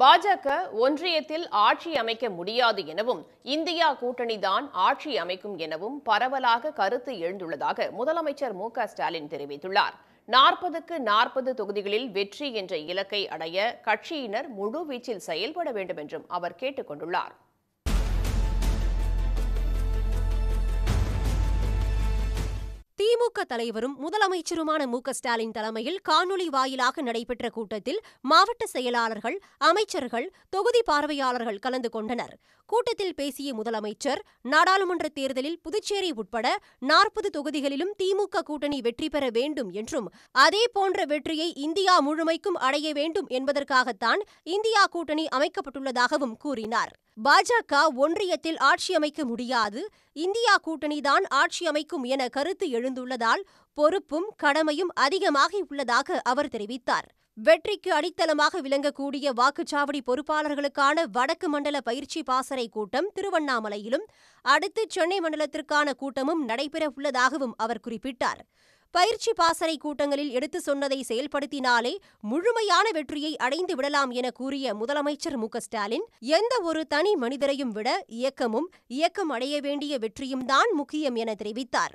பாஜக ஒன்றியத்தில் ஆட்சி அமைக்க முடியாது எனவும் இந்தியா கூட்டணிதான் ஆட்சி அமைக்கும் எனவும் பரவலாக கருத்து எழுந்துள்ளதாக முதலமைச்சர் மு ஸ்டாலின் தெரிவித்துள்ளார் நாற்பதுக்கு நாற்பது தொகுதிகளில் வெற்றி என்ற இலக்கை அடைய கட்சியினர் முழுவீச்சில் செயல்பட வேண்டும் என்றும் அவர் கேட்டுக் கொண்டுள்ளார் திமுக தலைவரும் முதலமைச்சருமான மு ஸ்டாலின் தலைமையில் காணொலி வாயிலாக நடைபெற்ற கூட்டத்தில் மாவட்ட செயலாளர்கள் அமைச்சர்கள் தொகுதி பார்வையாளர்கள் கலந்து கொண்டனர் கூட்டத்தில் பேசிய முதலமைச்சர் நாடாளுமன்ற தேர்தலில் புதுச்சேரி உட்பட நாற்பது தொகுதிகளிலும் திமுக கூட்டணி வெற்றி பெற வேண்டும் என்றும் அதே போன்ற வெற்றியை இந்தியா முழுமைக்கும் அடைய வேண்டும் என்பதற்காகத்தான் இந்தியா கூட்டணி அமைக்கப்பட்டுள்ளதாகவும் கூறினார் பாஜக ஒன்றியத்தில் ஆட்சி அமைக்க முடியாது இந்தியா கூட்டணிதான் ஆட்சி அமைக்கும் என கருத்து எழுந்துள்ள உள்ளதால் பொறுப்பும் கடமையும் அதிகமாகி உள்ளதாக அவர் தெரிவித்தார் வெற்றிக்கு அடித்தளமாக விளங்கக்கூடிய வாக்குச்சாவடி பொறுப்பாளர்களுக்கான வடக்கு மண்டல பயிற்சி பாசறை கூட்டம் திருவண்ணாமலையிலும் அடுத்து சென்னை மண்டலத்திற்கான கூட்டமும் நடைபெறவுள்ளதாகவும் அவர் குறிப்பிட்டார் பயிற்சி பாசறை கூட்டங்களில் எடுத்து சொன்னதை செயல்படுத்தினாலே முழுமையான வெற்றியை அடைந்து விடலாம் என கூறிய முதலமைச்சர் மு ஸ்டாலின் எந்த ஒரு தனி மனிதரையும் விட இயக்கமும் இயக்கம் அடைய வேண்டிய வெற்றியும் தான் முக்கியம் என தெரிவித்தார்